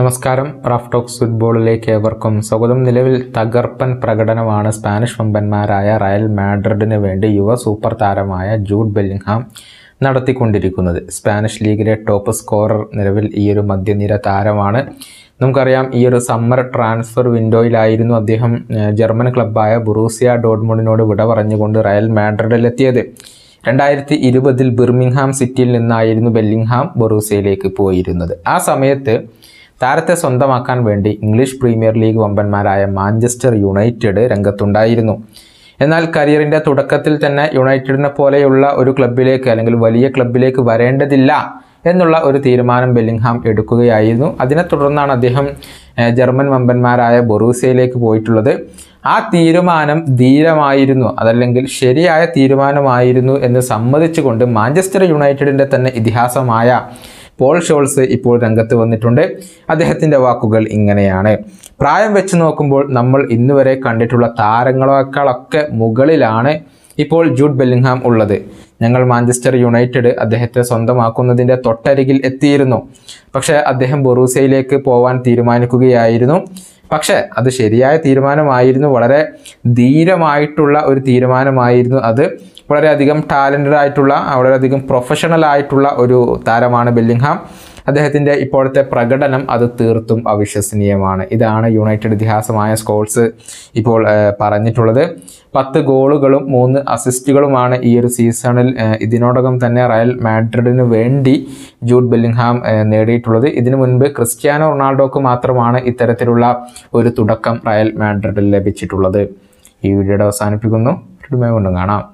നമസ്കാരം rough talks ഫുട്ബോളിലേക്ക് ഏവർക്കും സ്വാഗതം നിലവിൽ തകർപ്പൻ പ്രകടനമാണ് സ്പാനിഷ് വമ്പന്മാരായ റയൽ മാഡ്രിഡിന് വേണ്ടി യുവ സൂപ്പർ താരമായ ജൂഡ് ബെല്ലിംഗ്ഹാം നടത്തിക്കൊണ്ടിരിക്കുന്നത് സ്പാനിഷ് ലീഗിലെ ടോപ്പ് സ്കോറർ നിലവിൽ ഈ ഒരു മധ്യനിര താരമാണ് നമുക്കറിയാം ഈ ഒരു സമ്മർ ട്രാൻസ്ഫർ വിൻഡോയിലായിരുന്നു അദ്ദേഹം ജർമ്മൻ ക്ലബ്ബായ ബുറൂസിയ ഡോഡ്മോണിനോട് വിട പറഞ്ഞുകൊണ്ട് റയൽ മാഡ്രിഡിലെത്തിയത് രണ്ടായിരത്തി ഇരുപതിൽ ബിർമിംഗ്ഹാം സിറ്റിയിൽ നിന്നായിരുന്നു ബെല്ലിംഗ്ഹാം ബൊറൂസയിലേക്ക് പോയിരുന്നത് ആ സമയത്ത് താരത്തെ സ്വന്തമാക്കാൻ വേണ്ടി ഇംഗ്ലീഷ് പ്രീമിയർ ലീഗ് വമ്പന്മാരായ മാഞ്ചസ്റ്റർ യുണൈറ്റഡ് രംഗത്തുണ്ടായിരുന്നു എന്നാൽ കരിയറിൻ്റെ തുടക്കത്തിൽ തന്നെ യുണൈറ്റഡിനെ പോലെയുള്ള ഒരു ക്ലബിലേക്ക് അല്ലെങ്കിൽ വലിയ ക്ലബിലേക്ക് വരേണ്ടതില്ല എന്നുള്ള ഒരു തീരുമാനം ബെല്ലിംഗ്ഹാം എടുക്കുകയായിരുന്നു അതിനെ തുടർന്നാണ് അദ്ദേഹം ജർമ്മൻ വമ്പന്മാരായ ബൊറൂസയിലേക്ക് പോയിട്ടുള്ളത് ആ തീരുമാനം ധീരമായിരുന്നു അതല്ലെങ്കിൽ ശരിയായ തീരുമാനമായിരുന്നു എന്ന് സമ്മതിച്ചുകൊണ്ട് മാഞ്ചസ്റ്റർ യുണൈറ്റഡിൻ്റെ തന്നെ ഇതിഹാസമായ പോൾ ഷോൾസ് ഇപ്പോൾ രംഗത്ത് വന്നിട്ടുണ്ട് അദ്ദേഹത്തിൻ്റെ വാക്കുകൾ ഇങ്ങനെയാണ് പ്രായം വെച്ച് നോക്കുമ്പോൾ നമ്മൾ ഇന്നുവരെ കണ്ടിട്ടുള്ള താരങ്ങളെക്കാളൊക്കെ മുകളിലാണ് ഇപ്പോൾ ജൂഡ് ബെല്ലിംഗ്ഹാം ഉള്ളത് ഞങ്ങൾ മാഞ്ചസ്റ്റർ യുണൈറ്റഡ് അദ്ദേഹത്തെ സ്വന്തമാക്കുന്നതിൻ്റെ തൊട്ടരികിൽ എത്തിയിരുന്നു പക്ഷേ അദ്ദേഹം ബൊറൂസയിലേക്ക് പോവാൻ തീരുമാനിക്കുകയായിരുന്നു പക്ഷേ അത് ശരിയായ തീരുമാനമായിരുന്നു വളരെ ധീരമായിട്ടുള്ള ഒരു തീരുമാനമായിരുന്നു അത് വളരെയധികം ടാലൻറ്റഡ് ആയിട്ടുള്ള വളരെയധികം പ്രൊഫഷണൽ ആയിട്ടുള്ള ഒരു താരമാണ് ബെല്ലിംഗ്ഹാം അദ്ദേഹത്തിൻ്റെ ഇപ്പോഴത്തെ പ്രകടനം അത് തീർത്തും അവിശ്വസനീയമാണ് ഇതാണ് യുണൈറ്റഡ് ഇതിഹാസമായ സ്കോൾസ് ഇപ്പോൾ പറഞ്ഞിട്ടുള്ളത് പത്ത് ഗോളുകളും മൂന്ന് അസിസ്റ്റുകളുമാണ് ഈ ഒരു സീസണിൽ ഇതിനോടകം തന്നെ റയൽ മാഡ്രിഡിന് വേണ്ടി ജൂഡ് ബെല്ലിംഗ്ഹാം നേടിയിട്ടുള്ളത് ഇതിനു മുൻപ് ക്രിസ്ത്യാനോ റൊണാൾഡോക്ക് മാത്രമാണ് ഇത്തരത്തിലുള്ള ഒരു തുടക്കം റയൽ മാഡ്രിഡിൽ ലഭിച്ചിട്ടുള്ളത് ഈ വീഡിയോയുടെ അവസാനിപ്പിക്കുന്നു കൊണ്ടും കാണാം